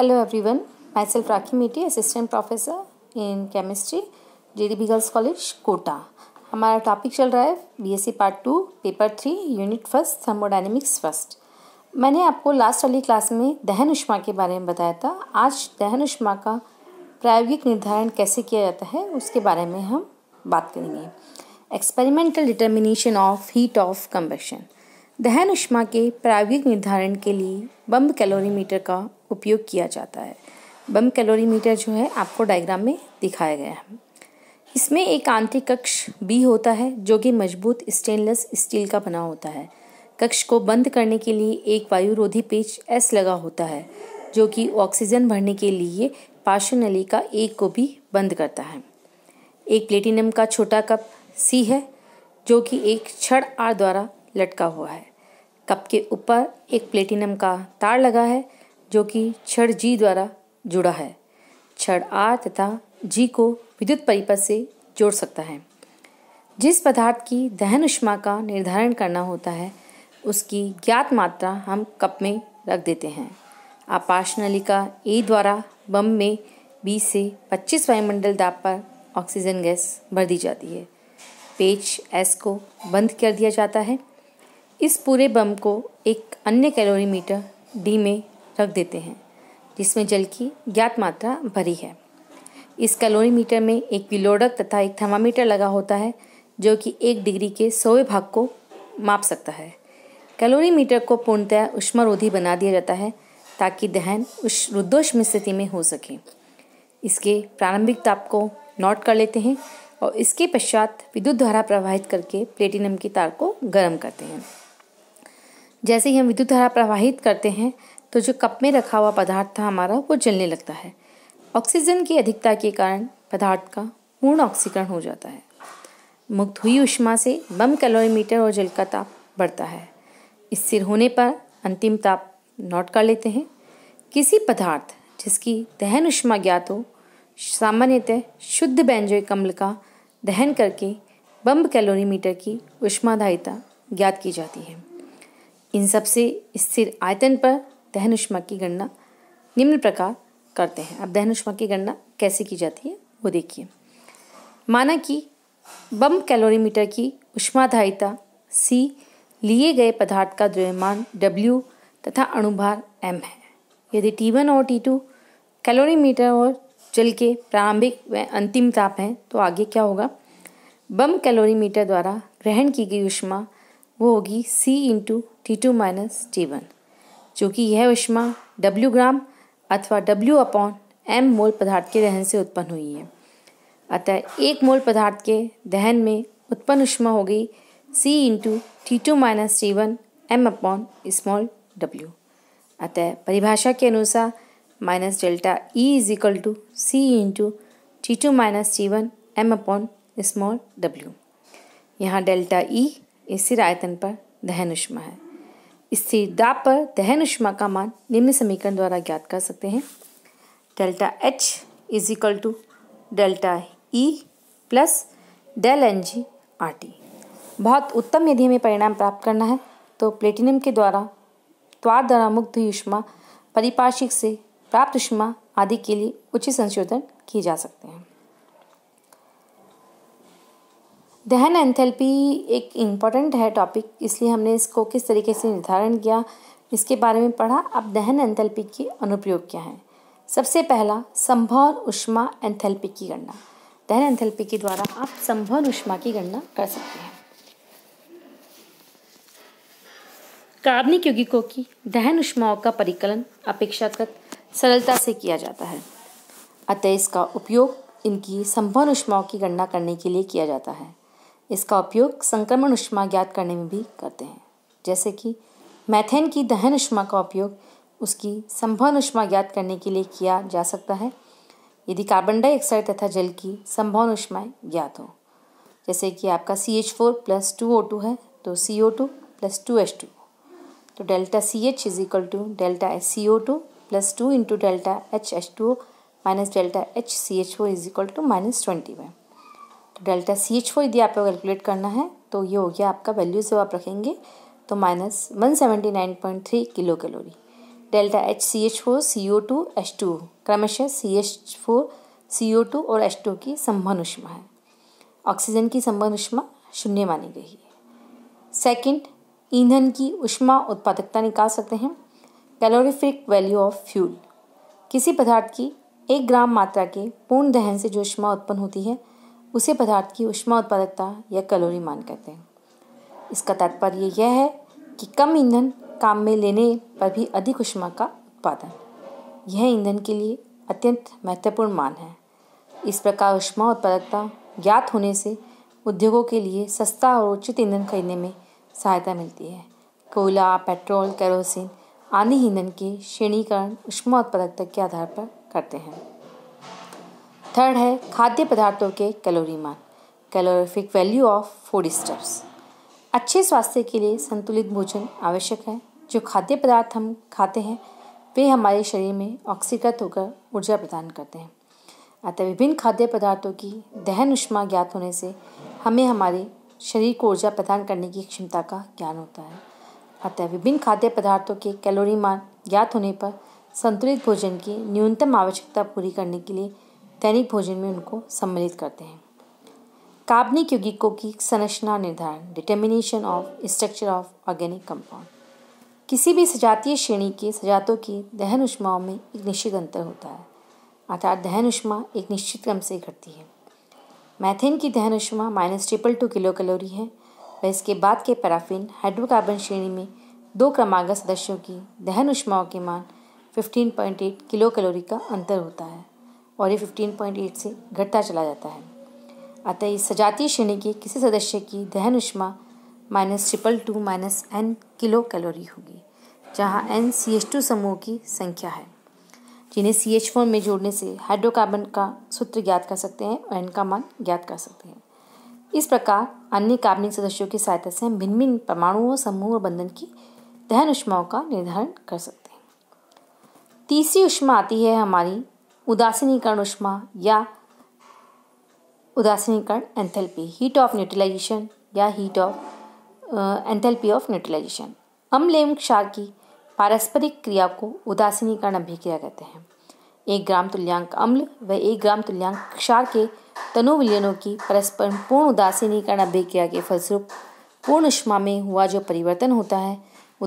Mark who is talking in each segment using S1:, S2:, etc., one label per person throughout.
S1: hello self Rakhi Meti assistant professor in chemistry in D B girls college Kota हमारा topic चल रहा है BSc part two paper three unit first thermodynamics first मैंने आपको last वाली class में दहन उष्मा के बारे में बताया था आज दहन उष्मा का प्रायोगिक निर्धारण कैसे किया जाता है उसके बारे में हम बात करेंगे experimental determination of heat of combustion दहन उष्मा के प्रायोगिक निर्धारण के लिए बम्ब कैलोरीमीटर का उपयोग किया जाता है बम कैलोरीमीटर जो है आपको डायग्राम में दिखाया गया है इसमें एक आंतरिक कक्ष बी होता है जो कि मजबूत स्टेनलेस स्टील का बना होता है कक्ष को बंद करने के लिए एक वायुरोधी पेच एस लगा होता है जो कि ऑक्सीजन भरने के लिए पार्श्व नली का एक को भी बंद करता है एक प्लेटिनम का छोटा कप सी है जो कि एक छड़ आर द्वारा लटका हुआ है कप के ऊपर एक प्लेटिनम का तार लगा है जो कि छड़ जी द्वारा जुड़ा है छड़ आर तथा जी को विद्युत परिपथ से जोड़ सकता है जिस पदार्थ की दहन उष्मा का निर्धारण करना होता है उसकी ज्ञात मात्रा हम कप में रख देते हैं आपाश नलिका ए द्वारा बम में 20 से 25 वायुमंडल दाब पर ऑक्सीजन गैस भर दी जाती है पेच एस को बंद कर दिया जाता है इस पूरे बम को एक अन्य कैलोरीमीटर डी में रख देते हैं जिसमें जल की ज्ञात मात्रा भरी है इस कैलोरीमीटर में एक विलोडक तथा एक थर्मामीटर लगा होता है जो कि एक डिग्री के सोए भाग को माप सकता है कैलोरीमीटर को पूर्णतया उष्मारोधी बना दिया जाता है ताकि दहन उस रुद्रोष्म स्थिति में हो सके इसके प्रारंभिक ताप को नोट कर लेते हैं और इसके पश्चात विद्युत धारा प्रवाहित करके प्लेटिनम की तार को गर्म करते हैं जैसे ही हम विद्युत धारा प्रवाहित करते हैं तो जो कप में रखा हुआ पदार्थ था हमारा वो जलने लगता है ऑक्सीजन की अधिकता के कारण पदार्थ का पूर्ण ऑक्सीकरण हो जाता है मुक्त हुई उष्मा से बम कैलोरीमीटर और जल का ताप बढ़ता है स्थिर होने पर अंतिम ताप नोट कर लेते हैं किसी पदार्थ जिसकी दहन उष्मा ज्ञात हो सामान्यतः शुद्ध बैंजो कम्ल का दहन करके बम कैलोरीमीटर की उष्माधायिता ज्ञात की जाती है इन सबसे स्थिर आयतन पर दहनुष्मा की गणना निम्न प्रकार करते हैं अब दहनुष्मा की गणना कैसे की जाती है वो देखिए माना कि बम कैलोरीमीटर की उष्माधायिता सी लिए गए पदार्थ का द्रव्यमान डब्ल्यू तथा अणुभार एम है यदि टी वन और टी टू कैलोरीमीटर और जल के प्रारंभिक व अंतिम ताप हैं तो आगे क्या होगा बम कैलोरीमीटर द्वारा ग्रहण की गई उष्मा वो होगी C into T two minus T one चूँकि यह ऊष्मा डब्ल्यू ग्राम अथवा डब्ल्यू अपॉन एम मोल पदार्थ के दहन से उत्पन्न हुई है अतः एक मोल पदार्थ के दहन में उत्पन्न उष्मा हो गई C into T two minus T one M upon small W अतः परिभाषा के अनुसार minus delta E is equal to C into T two minus T one M upon small W यहाँ डेल्टा ई e इसी आयतन पर दहन उष्मा है स्थिर दाब पर दहन उष्मा का मान निम्न समीकरण द्वारा ज्ञात कर सकते हैं delta H is equal to delta E plus del N G R T बहुत उत्तम यदि हमें परिणाम प्राप्त करना है तो प्लेटिनियम के द्वारा त्वार द्वारा मुक्त हुई परिपार्शिक से प्राप्त उष्मा आदि के लिए उचित संशोधन किए जा सकते हैं दहन एंथेल्पी एक इम्पॉर्टेंट है टॉपिक इसलिए हमने इसको किस तरीके से निर्धारण किया इसके बारे में पढ़ा अब दहन एंथेल्पी के अनुप्रयोग क्या हैं सबसे पहला संभव उष्मा एंथेल्पी की गणना दहन एंथेल्पी के द्वारा आप संभव उष्मा की गणना कर सकते हैं कार्बनिक यौगिकों की दहन उष्माओं का परिकलन अपेक्षाकृत सरलता से किया जाता है अतः इसका उपयोग इनकी संभव उष्माओं की गणना करने के लिए किया जाता है इसका उपयोग संक्रमण उष्मा ज्ञात करने में भी करते हैं जैसे कि मैथेन की दहन उष्मा का उपयोग उसकी संभव उष्मा ज्ञात करने के लिए किया जा सकता है यदि कार्बन डाइऑक्साइड तथा जल की संभव उष्माएँ ज्ञात हो जैसे कि आपका C H four plus two O two है तो C O two plus two H two तो delta C H is equal to delta H C O two plus two into delta H H two minus delta H C H four is equal to minus twenty में delta C H four यदि आपको calculate करना है तो ये हो गया आपका वैल्यू जब आप रखेंगे तो minus one seventy nine point three kilo calorie delta H C H four C O two H two क्रमशः C H four C O two और एच टू की संभन उष्मा है ऑक्सीजन की संभव उष्मा शून्य मानी गई है सेकेंड ईंधन की उष्मा उत्पादकता निकाल सकते हैं कैलोरीफिक वैल्यू ऑफ फ्यूल किसी पदार्थ की एक ग्राम मात्रा के पूर्ण दहन से जो उष्मा उत्पन्न होती है उसे पदार्थ की उष्मा उत्पादकता या कैलोरी मान कहते हैं इसका तात्पर्य यह है कि कम ईंधन काम में लेने पर भी अधिक उष्मा का उत्पादन यह ईंधन के लिए अत्यंत महत्वपूर्ण मान है इस प्रकार उष्मा उत्पादकता ज्ञात होने से उद्योगों के लिए सस्ता और उचित ईंधन खरीदने में सहायता मिलती है कोयला पेट्रोल कैरोसिन आदि ईंधन के श्रेणीकरण उष्मा उत्पादकता के आधार पर करते हैं थर्ड है खाद्य पदार्थों के कैलोरी मान calorific value of food stuffs अच्छे स्वास्थ्य के लिए संतुलित भोजन आवश्यक है जो खाद्य पदार्थ हम खाते हैं वे हमारे शरीर में ऑक्सीकृत होकर ऊर्जा प्रदान करते हैं अतः विभिन्न खाद्य पदार्थों की दहन उष्मा ज्ञात होने से हमें हमारे शरीर को ऊर्जा प्रदान करने की क्षमता का ज्ञान होता है अतः विभिन्न खाद्य पदार्थों के कैलोरी मान ज्ञात होने पर संतुलित भोजन की न्यूनतम आवश्यकता पूरी करने के लिए दैनिक भोजन में उनको सम्मिलित करते हैं काबनिक यौगिकों की संरचना निर्धारण determination of structure of organic compound किसी भी सजातीय श्रेणी के सजातों की दहन उष्माओं में एक निश्चित अंतर होता है अर्थात दहन उष्मा एक निश्चित क्रम से घटती है मैथेन की दहन उष्मा minus triple two kilo calorie है व इसके बाद के पैराफिन हाइड्रोकार्बन श्रेणी में दो क्रमागत सदस्यों की दहन उष्माओं के मान fifteen point eight kilo calorie का अंतर होता है और ये 15.8 से घटता चला जाता है अतः इस सजातीय श्रेणी के किसी सदस्य की दहन उष्मा minus triple two minus N kilo calorie होगी जहाँ एन सी एच टू समूह की संख्या है जिन्हें सी एच फोर में जोड़ने से हाइड्रोकार्बन का सूत्र ज्ञात कर सकते हैं और एन का मान ज्ञात कर सकते हैं इस प्रकार अन्य कार्बनिक सदस्यों की सहायता से हम भिन्न भिन्न परमाणुओं समूह और बंधन की दहन उष्माओं का निर्धारण कर सकते हैं तीसरी उष्मा आती है हमारी उदासीनीकरण उष्मा या उदासीनीकरण एंथैल्पी हीट ऑफ न्यूट्रलाइजेशन या heat of enthalpy of neutralisation अम्ल एवं क्षार की पारस्परिक क्रिया को उदासीनीकरण अभिक्रिया कहते हैं एक ग्राम तुल्यांक अम्ल व एक ग्राम तुल्यांक क्षार के तनु विलयनों की परस्पर पूर्ण उदासीनीकरण अभिक्रिया के फलस्वरूप पूर्ण उष्मा में हुआ जो परिवर्तन होता है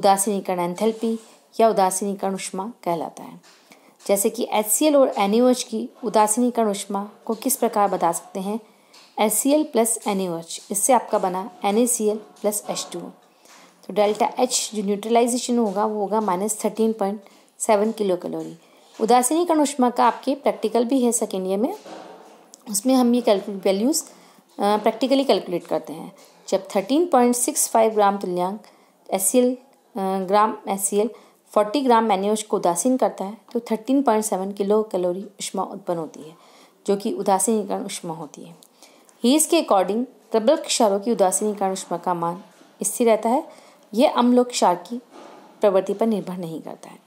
S1: उदासीनीकरण एंथैल्पी या उदासीनीकरण उष्मा कहलाता है जैसे कि एच और एन की उदासीनी का उष्मा को किस प्रकार बता सकते हैं H C L plus N इससे आपका बना N A C L plus H two तो डेल्टा एच जो न्यूट्रलाइजेशन होगा वो होगा minus thirteen point seven kilo calorie का उष्मा का आपके प्रैक्टिकल भी है सेकेंड ईयर में उसमें हम ये कैलकुलेट वैल्यूज़ प्रैक्टिकली कैलकुलेट करते हैं जब thirteen point six five gram तुल्यांक S gram S forty gram मैन्यूज को उदासीन करता है तो thirteen point seven kilo calorie उष्मा उत्पन्न होती है जो कि उदासीनीकरण उष्मा होती है ही के अकॉर्डिंग प्रबल क्षारों की उदासीनीकरण उष्मा का मान स्थिर रहता है यह अम्लो क्षार की प्रवृत्ति पर निर्भर नहीं करता है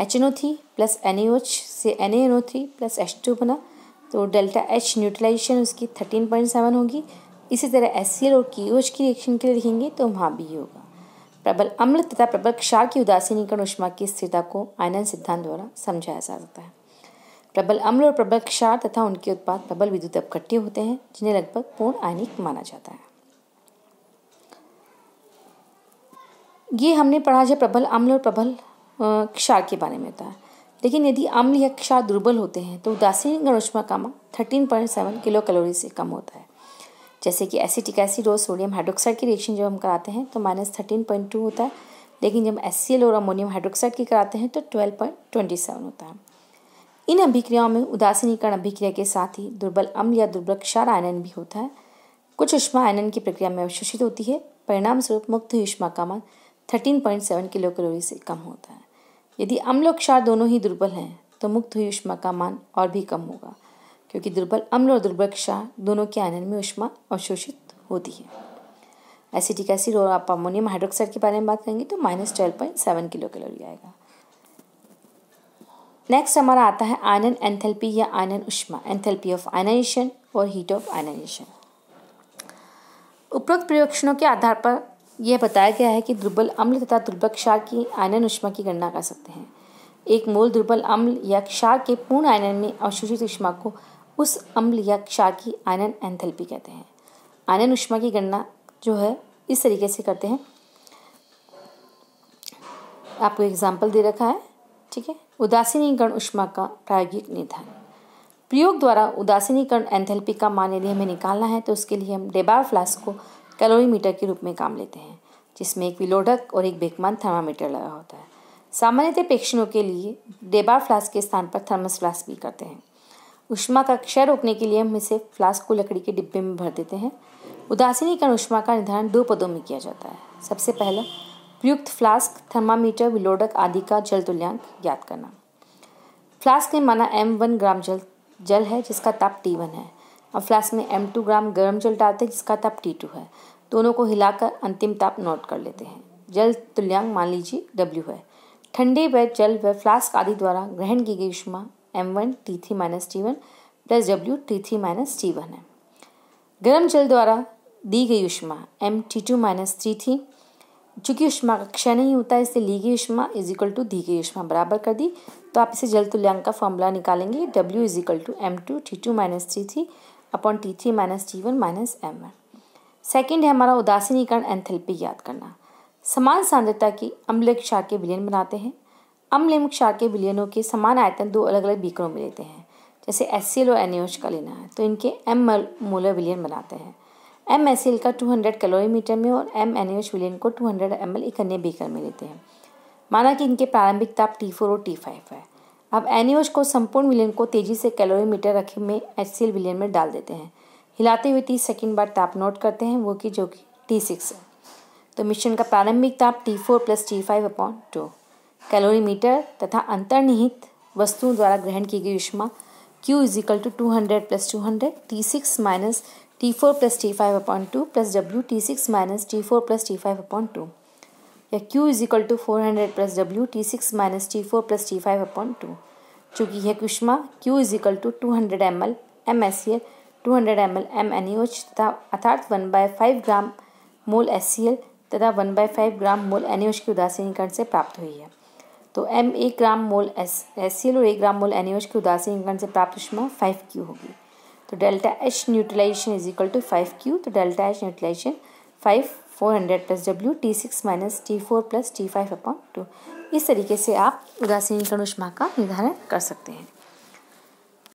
S1: H N O three plus N A H से N N O three plus H two बना तो डेल्टा एच न्यूट्रलाइजेशन उसकी थर्टीन पॉइंट सेवन होगी इसी तरह एस सी एल और की ओच की रिएक्शन के लिए लिखेंगे तो वहाँ भी होगा प्रबल अम्ल तथा प्रबल क्षार की उदासीनी कण ऊष्मा की स्थिरता को आयनन सिद्धांत द्वारा समझाया जा सकता है प्रबल अम्ल और प्रबल क्षार तथा उनके उत्पाद प्रबल विद्युत अपघट्य होते हैं जिन्हें लगभग पूर्ण आयनिक माना जाता है ये हमने पढ़ा जो प्रबल अम्ल और प्रबल क्षार के बारे में होता है लेकिन यदि अम्ल या क्षार दुर्बल होते हैं तो उदासीन गणोष्मा का मान thirteen point seven kilo calorie से कम होता है जैसे कि एसिटिक एसिड और सोडियम हाइड्रोक्साइड की रिएक्शन जब हम कराते हैं तो माइनस थर्टीन पॉइंट टू होता है लेकिन जब एस और अमोनियम हाइड्रोक्साइड की कराते हैं तो ट्वेल्व पॉइंट ट्वेंटी सेवन होता है इन अभिक्रियाओं में उदासीनीकरण अभिक्रिया के साथ ही दुर्बल अम्ल या दुर्बल क्षार आयनन भी होता है कुछ उष्मा आयनन की प्रक्रिया में अवशोषित होती है परिणाम स्वरूप मुक्त हुई का मान thirteen point seven kilo calorie से कम होता है यदि अम्ल और क्षार दोनों ही दुर्बल हैं तो मुक्त हुई का मान और भी कम होगा क्योंकि दुर्बल अम्ल और दुर्बल क्षा दोनों के आयन में उष्मा अवशोषित होती है एसिटिक एसिड और आप अमोनियम हाइड्रोक्साइड के बारे में बात करेंगे तो minus twelve point seven kilo calorie आएगा नेक्स्ट हमारा आता है आयनन एंथेल्पी या आयनन उष्मा एंथेल्पी ऑफ आयनाइजेशन और हीट ऑफ आयनाइजेशन उपरोक्त प्रयोक्षणों के आधार पर यह बताया गया है कि दुर्बल अम्ल तथा दुर्बल क्षार की आयनन उष्मा की गणना कर सकते हैं एक मोल दुर्बल अम्ल या क्षार के पूर्ण आयनन में अवशोषित उष्मा को उस अम्ल या क्षार की आयनन एंथैल्पी कहते हैं आयनन उष्मा की गणना जो है इस तरीके से करते हैं आपको एग्जाम्पल दे रखा है ठीक है उदासीनी गण उष्मा का प्रायोगिक निधन प्रयोग द्वारा उदासीनी गण एंथैल्पी का मान यदि हमें निकालना है तो उसके लिए हम डेबार फ्लास्क को कैलोरीमीटर के रूप में काम लेते हैं जिसमें एक विलोडक और एक बेकमान थर्मामीटर लगा होता है सामान्यतः प्रेक्षणों के लिए डेबार फ्लास्क के स्थान पर थर्मस फ्लास्क भी करते हैं उष्मा का क्षय रोकने के लिए हम इसे फ्लास्क को लकड़ी के डिब्बे में भर देते हैं उदासीनी कण उष्मा का निर्धारण दो पदों में किया जाता है सबसे पहला प्रयुक्त फ्लास्क थर्मामीटर विलोडक आदि का जल तुल्यांक ज्ञात करना फ्लास्क में माना एम वन ग्राम जल जल है जिसका ताप टी वन है और फ्लास्क में एम टू ग्राम गर्म जल डालते हैं जिसका ताप टी टू है दोनों को हिलाकर अंतिम ताप नोट कर लेते हैं जल तुल्यांक मान लीजिए डब्ल्यू है ठंडे व जल व फ्लास्क आदि द्वारा ग्रहण की गई उष्मा M one T three minus T one plus W T three minus T one है गर्म जल द्वारा दी गई उष्मा M T two minus three थी चूँकि उष्मा का क्षय नहीं होता है इसलिए ली गई उष्मा इज इक्वल टू दी गई उष्मा बराबर कर दी तो आप इसे जल तुल्यांक का फॉर्मूला निकालेंगे W is equal to M two T two minus three थी upon T three minus T one minus M one second है हमारा उदासीनीकरण एंथेल्पी याद करना समान सांद्रता की अम्लक्षा के विलयन बनाते हैं अम्ल क्षार के विलयनों के समान आयतन दो अलग अलग बीकरों में लेते हैं जैसे एस सी एल और एन का लेना है तो इनके एम मोलर विलियन बनाते हैं एम एस सी एल का टू कैलोरी मीटर में और एम एन एच विलियन को टू हंड्रेड एम एल एक अन्य बीकर में लेते हैं माना कि इनके प्रारंभिक ताप टी फोर और टी फाइव है अब एन को संपूर्ण विलियन को तेजी से कैलोरी मीटर रखे में एच सी एल विलियन में डाल देते हैं हिलाते हुए तीस सेकेंड बाद ताप नोट करते हैं वो कि जो कि टी सिक्स है तो मिश्रण का प्रारंभिक ताप T four plus T five upon two calorimeter तथा अंतर्निहित वस्तुओं द्वारा ग्रहण की गई ऊष्मा Q is equal to two hundred plus two hundred T six minus T four plus T five upon two plus W T six minus T four plus T five upon two या Q is equal to four hundred plus W T six minus T four plus T five upon to चूँकि यह ऊष्मा Q is equal to two hundred M L M S C L two hundred M L M N H तथा अर्थात one by five gram mole S C L तथा one by five gram mole N H की उदासीनीकरण से प्राप्त हुई है तो एम एक gram mole S S C L और एक ग्राम मोल एन की उदासी इंगन से प्राप्त उष्मा फाइव क्यू होगी तो delta H neutralization is equal to five Q तो delta H neutralization five four hundred plus W T six minus T four plus T five upon two इस तरीके से आप उदासीनीकरण उष्मा का निर्धारण कर सकते हैं